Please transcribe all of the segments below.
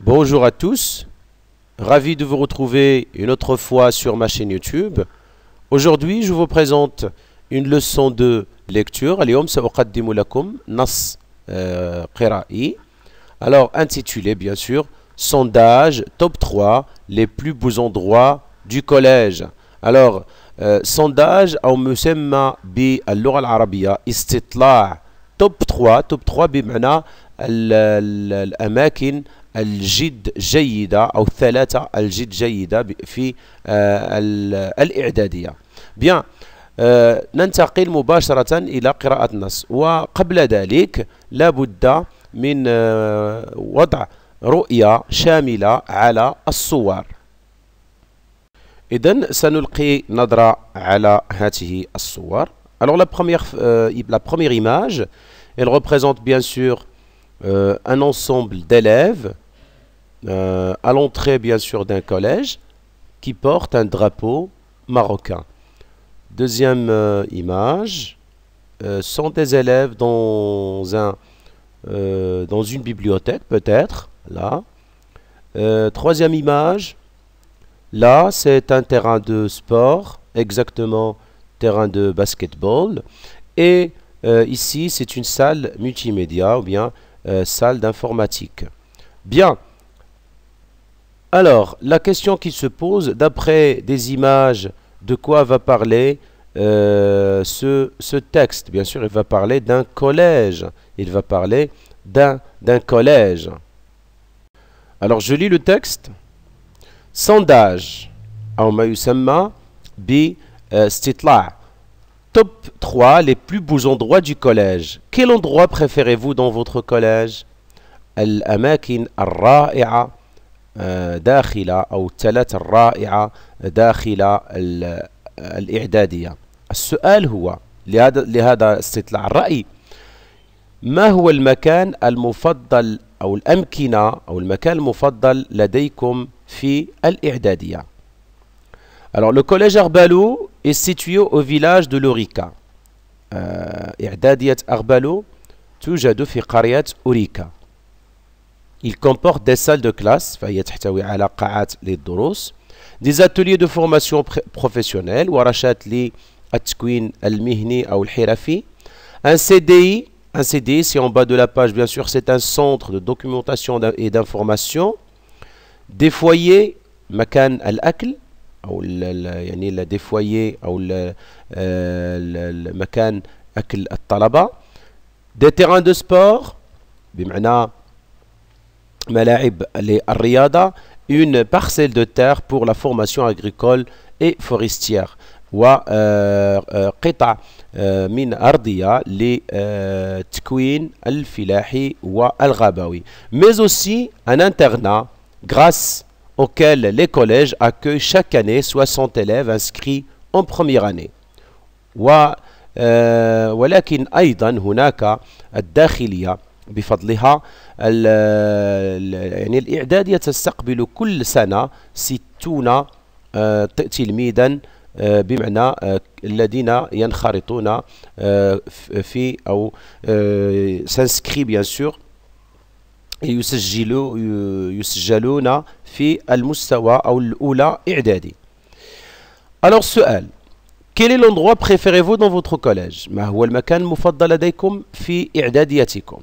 Bonjour à tous, ravi de vous retrouver une autre fois sur ma chaîne YouTube. Aujourd'hui, je vous présente une leçon de lecture. Euh, Alors, intitulé bien sûr, sondage top 3 les plus beaux endroits du collège. Alors, euh, sondage au Arabia. باللغة top istitla' top 3 top 3 al الأماكن الجد جيدة أو الثلاثة الجد جيدة في آه، الإعدادية بيان آه، ننتقل مباشرة إلى قراءة النص وقبل ذلك لابد من آه، وضع رؤية شاملة على الصور إذا سنلقي نظرة على هذه الصور Alors la première, euh, la première image, elle représente bien sûr euh, un ensemble d'élèves Euh, à l'entrée bien sûr d'un collège qui porte un drapeau marocain. Deuxième euh, image, sont euh, des élèves dans, un, dans une bibliothèque peut-être, là. troisième image, là c'est un terrain de sport, exactement terrain de basketball. Et ici c'est une salle multimédia ou bien salle d'informatique. Bien, alors, la question qui se pose, d'après des images, de quoi va parler euh, ce, texte Bien sûr, il va parler d'un collège. Il va parler d'un collège. Alors, je lis le texte. Sondage. bi euh, Top 3 les plus beaux endroits du collège. Quel endroit préférez-vous dans votre collège Al-amakin al amakin داخل أو التلات الرائعة داخل الإعدادية السؤال هو لهذا لهذا استطلاع الرأي ما هو المكان المفضل أو الأمكنة أو المكان المفضل لديكم في الإعدادية Alors le collège Arbalo est situé au village de Lorica. Euh, إعدادية أربالو توجد في قرية أوريكا. Il comporte des salles de classe, des ateliers de formation professionnelle, un CDI, un CDI, c'est en bas de la page, bien sûr, c'est un centre de documentation et d'information, des foyers, makan al-akl, des foyers, ou euh, makan akl talaba des terrains de sport, Malaib, les une parcelle de terre pour la formation agricole et forestière. وقطع من الفلاحي والغابوي mais aussi un internat grâce auquel les collèges accueillent chaque année 60 élèves inscrits en première année و ولكن أيضا هناك الداخلية بفضلها يعني الإعدادية تستقبل كل سنة ستون آه، تلميذا آه، بمعنى آه، الذين ينخرطون في أو سانسكري بيان سور يسجلوا يسجلون في المستوى أو الأولى إعدادي Alors سؤال Quel est l'endroit préférez-vous dans votre collège Ma huwa al-makan mufaddal ladaykum fi i'dadiyatikum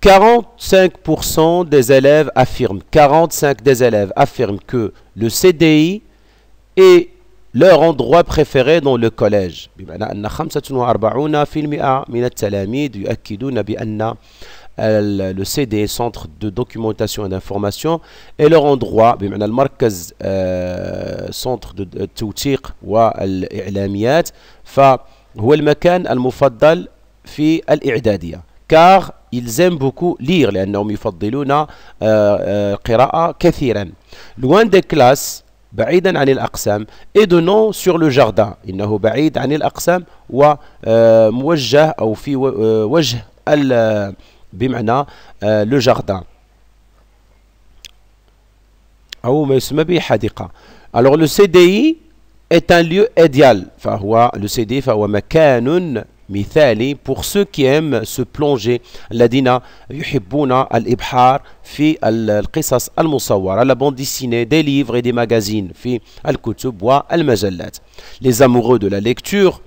45% des élèves affirment, 45 des élèves affirment que le CDI est leur endroit préféré dans le collège. Euh, le CD, Centre de Documentation et d'Information, est leur endroit, euh, Centre de car ils aiment beaucoup lire لأنهم يفضلون القراءة آه، آه، كثيرا loin des classes بعيدا عن الأقسام et de non sur le jardin إنه بعيد عن الأقسام وموجه آه، أو في وجه بمعنى لو جاردا أو ما يسمى به حديقة alors le CDI est un lieu idéal فهو le CDI فهو مكان مثالي pour ceux qui aiment se plonger الذين يحبون الإبحار في القصص المصورة la bande dessinée des livres et des magazines في الكتب والمجلات les amoureux de la lecture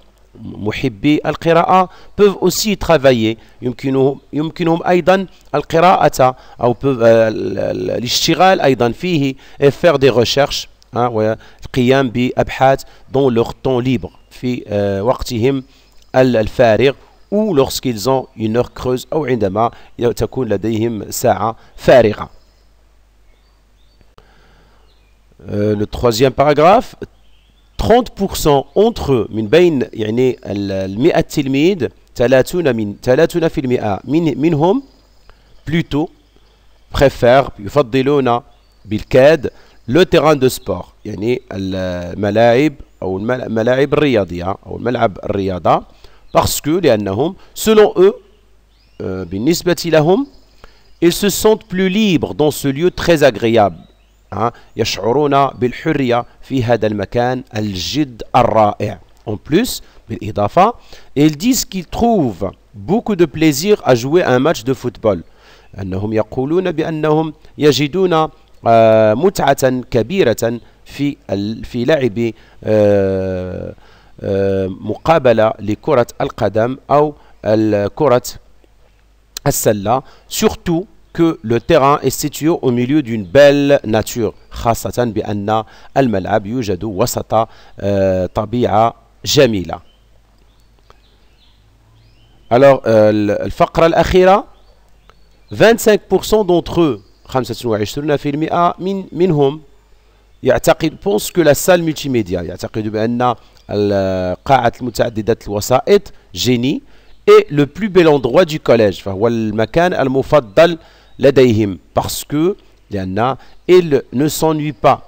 محبي القراءة peuvent aussi travailler يمكنهم يمكنهم أيضا القراءة أو الاشتغال أيضا فيه et faire des recherches hein, القيام بأبحاث dans leur temps libre في euh, وقتهم الفارغ او lorsqu'ils اون اون كروز أو عندما تكون لديهم ساعة فارغة لو euh, le باراغراف 30% اونتر من بين يعني ال 100 تلميذ 30 من 30% في من منهم بلوتو بريفير يفضلون بالكاد لو تيران دو سبور يعني الملاعب او الملاعب الرياضيه او الملعب الرياضه Parce que, selon eux, ils se sentent plus libres dans ce lieu très agréable. يشعرون بالحرية في هذا المكان الجد الرائع. En plus, بالإضافة, ils disent qu'ils trouvent beaucoup de plaisir à jouer un match de football. أنهم يقولون بأنهم يجدون متعة كبيرة في في لعب مقابلة لكرة القدم أو كرة السلة سورتو كو لو تيران اي سيتيو au دون d'une belle خاصة بأن الملعب يوجد وسط آه، طبيعة جميلة Alors, آه، الفقرة الأخيرة 25% d'entre eux 25% من منهم يعتقد بونس كو لا سال ملتي ميديا يعتقد بان القاعة المتعددة الوسائط génie et le plus bel endroit du collège المفضل لديهم parce que il ne s'ennuie pas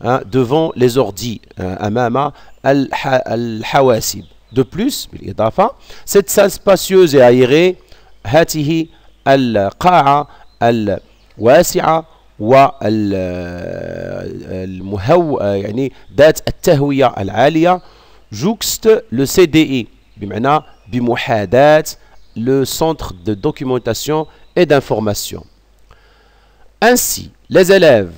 hein, devant les ordi hein, De plus, cette salle spacieuse et aérée, al والمهو يعني ذات التهوية العالية جوكست لو سي دي اي بمعنى بمحاذاة لو سونتر دو دوكيومونتاسيون اي دانفورماسيون Ainsi, les élèves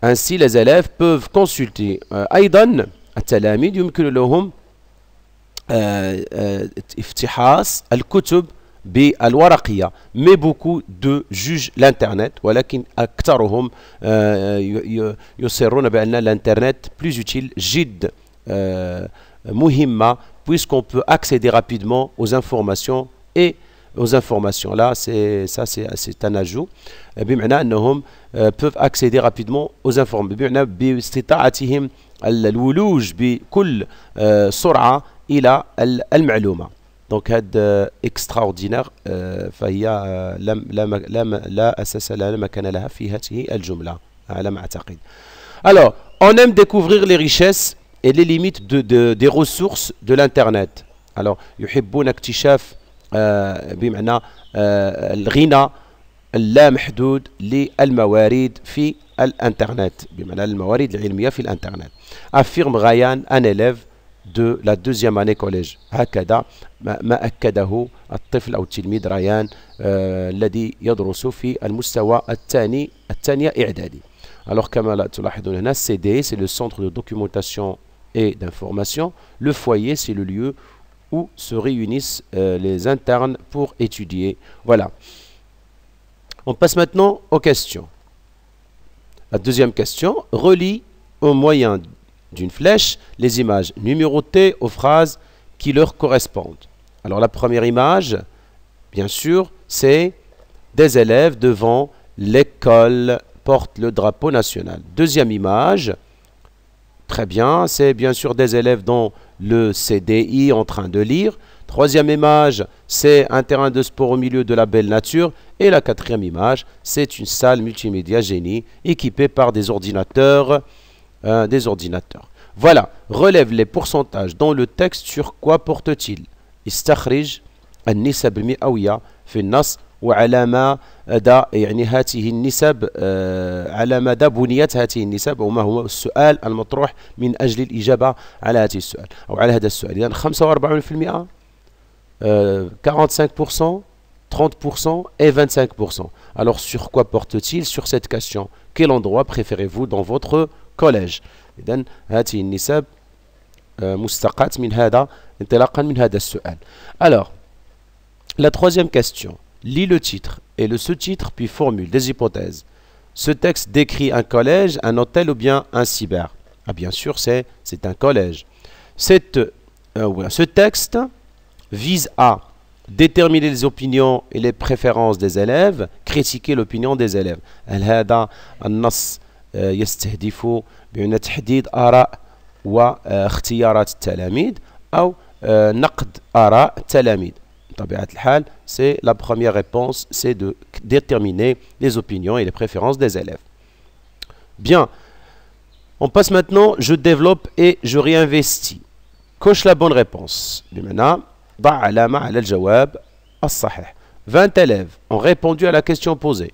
ainsi les élèves peuvent consulter euh, ايضا التلاميذ يمكن لهم آه، آه، افتحاص الكتب بالورقية مي بوكو دو جوج الانترنت ولكن أكثرهم آه، يصرون بأن الانترنت بلوز اوتيل جد آه، مهمة puisqu'on peut accéder rapidement aux informations et aux informations. Là, ça, c'est un ajout. بمعنى أنهم آه، peuvent accéder rapidement aux informations. بمعنى باستطاعتهم الولوج بكل سرعة إلى المعلومة. دونك هاد اكستراوردينير فهي euh, لا لا لا اساس لها لا مكان لها في هذه الجمله على ما اعتقد alors on aime découvrir les richesses et les limites de, de, des ressources de l'internet alors يحبون اكتشاف euh, بمعنى euh, الغنى اللا محدود للموارد في الانترنت بمعنى الموارد العلميه في الانترنت افيرم غايان ان ايليف de la deuxième année collège at-tifl ما tilmid الطفل euh, ladi التلميذ ريان الذي يدرس في المستوى الثاني alors Kamala تلاحظون CDE c'est le centre de documentation et d'information le foyer c'est le lieu où se réunissent euh, les internes pour étudier voilà on passe maintenant aux questions la deuxième question relie au moyen d'une flèche les images numérotées aux phrases qui leur correspondent. Alors la première image, bien sûr, c'est des élèves devant l'école portent le drapeau national. Deuxième image, très bien, c'est bien sûr des élèves dans le CDI en train de lire. Troisième image, c'est un terrain de sport au milieu de la belle nature. Et la quatrième image, c'est une salle multimédia génie équipée par des ordinateurs euh, des ordinateurs. Voilà, relève les pourcentages dans le texte sur quoi porte-t-il yani النسب المئوية nisab النص وعلى buniyat يعني هذه nisab wa ma بنية as-su'al al-matruh min ajli al-ijaba ala على as-su'al aw ala hada as-su'al يعني 45% 45% 30% et 25%. Alors sur quoi porte-t-il sur cette question Quel endroit préférez-vous dans votre collège euh, alors la troisième question lis le titre et le sous-titre puis formule des hypothèses ce texte décrit un collège un hôtel ou bien un cyber ah bien sûr c'est c'est un collège euh, ce texte vise à déterminer les opinions et les préférences des élèves, critiquer l'opinion des élèves. هذا يستهدف بأن تحديد réponse c'est de déterminer les opinions et les préférences des élèves. Bien. On passe maintenant je développe et je réinvestis. Coche la bonne réponse. 20 élèves ont répondu à la question posée.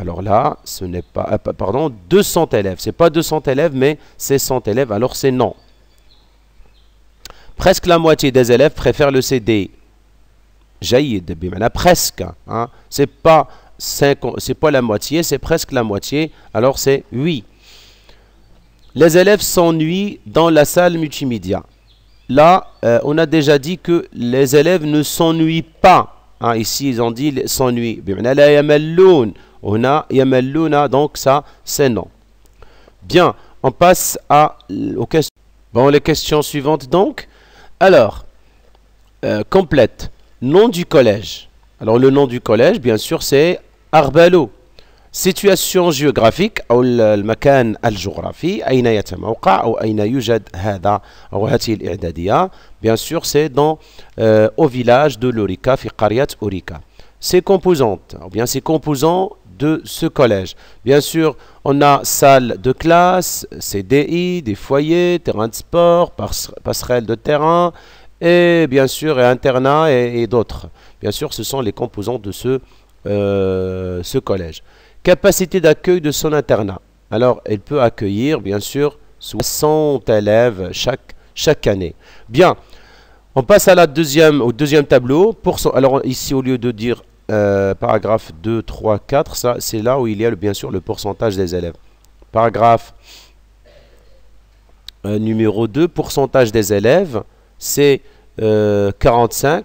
Alors là, ce n'est pas... Ah, pardon, 200 élèves. Ce n'est pas 200 élèves, mais c'est 100 élèves. Alors c'est non. Presque la moitié des élèves préfèrent le CD. Jaïd, presque. Hein. C'est pas pas la moitié, c'est presque la moitié. Alors c'est oui. Les élèves s'ennuient dans la salle multimédia. Là, euh, on a déjà dit que les élèves ne s'ennuient pas. Hein, ici, ils ont dit s'ennuient. Ona Yameluna donc ça, c'est non. Bien, on passe à, aux questions. Bon, les questions suivantes donc. Alors, euh, complète. Nom du collège. Alors, le nom du collège, bien sûr, c'est Arbalo. Situation géographique, ou ou المكان الجغرافي أين يتموقع ou أين يوجد هذا bien sûr c'est dans euh, au village de l'Orika, fi qariat Orica ses composantes ou bien ses composants de ce collège. Bien sûr, on a salle de classe, CDI, des foyers, terrain de sport, passerelle de terrain, et bien sûr, et internat et, d'autres. Bien sûr, ce sont les composants de ce, euh, ce collège. Capacité d'accueil de son internat. Alors, elle peut accueillir, bien sûr, 60 élèves chaque, chaque année. Bien, on passe à la deuxième, au deuxième tableau. Pour, alors, ici, au lieu de dire euh, paragraphe 2, 3, 4, ça c'est là où il y a bien sûr le pourcentage des élèves. Paragraphe euh, numéro 2, pourcentage des élèves, c'est 45, euh,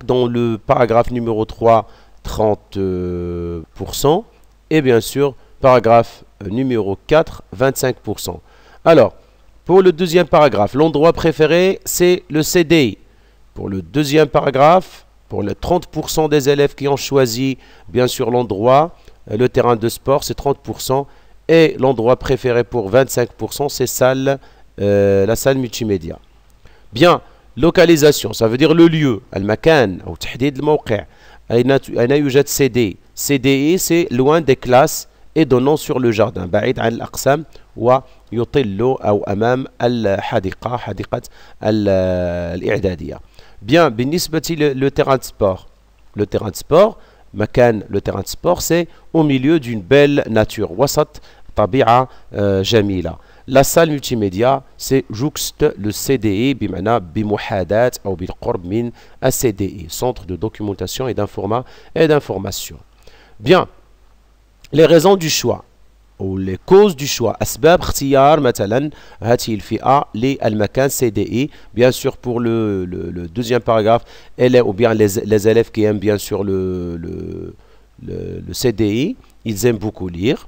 dont le paragraphe numéro 3, 30%, et bien sûr, paragraphe numéro 4, 25%. Alors, pour le deuxième paragraphe, l'endroit préféré, c'est le CDI. Pour le deuxième paragraphe, pour les 30% des élèves qui ont choisi, bien sûr, l'endroit, euh, le terrain de sport, c'est 30%. Et l'endroit préféré pour 25%, c'est euh, la salle multimédia. Bien, localisation, ça veut dire le lieu. Al-Makan, ou al CD. CDI, c'est loin des classes et donnant sur le jardin. Ba'id al-Aqsam wa ou amam al Hadiqat al Bien, le, terrain de sport. Le terrain de sport, Makan, le terrain de sport, c'est au milieu d'une belle nature. Euh, La salle multimédia, c'est jouxte le CDI, bimana CDI, Centre de documentation et d'information. Bien, les raisons du choix ou les du du choix asbab اختيار مثلا هذه الفئه للمكان les Bien sûr, pour le, sûr, le le deuxième paragraphe. ou bien les les élèves le CDI, ils aiment beaucoup lire.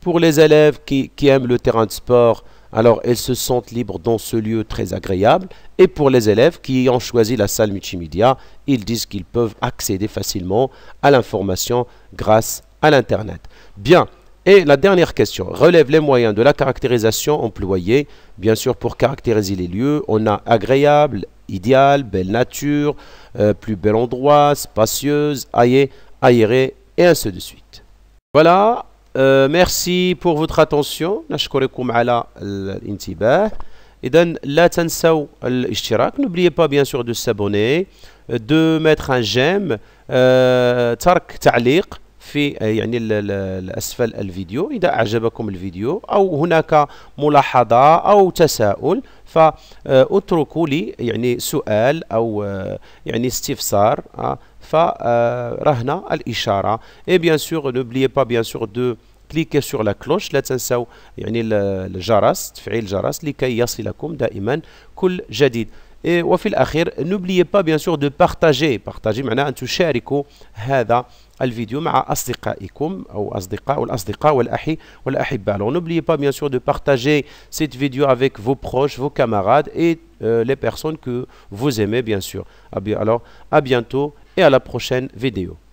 Pour les élèves qui, qui, aiment le terrain de sport, alors ils se sentent libres dans ce lieu très agréable. Et pour les élèves qui ont choisi la salle multimédia, ils disent qu'ils peuvent accéder facilement à l'information grâce à l'Internet. Bien, et la dernière question relève les moyens de la caractérisation employée. Bien sûr, pour caractériser les lieux, on a agréable, idéal, belle nature, euh, plus bel endroit, spacieuse, aillé, aéré, et ainsi de suite. Voilà, euh, merci pour votre attention. نشكركم على et إذا la N'oubliez pas bien sûr de s'abonner, euh, de mettre un j'aime, euh, ترك في آه، يعني اسفل الفيديو اذا اعجبكم الفيديو او هناك ملاحظه او تساؤل فاتركوا آه، لي يعني سؤال او آه، يعني استفسار فرهنا الاشاره اي بيان سور نوبليي با بيان سور دو كليكي سور لا كلوش لا تنساو يعني الجرس تفعيل الجرس لكي يصلكم دائما كل جديد Et au n'oubliez pas bien sûr de partager, partager معناها ان تشاركوا هذا الفيديو مع Alors n'oubliez pas bien sûr de partager cette vidéo avec vos proches, vos camarades et euh, les personnes que vous aimez bien sûr. Ah alors à bientôt et à la prochaine vidéo.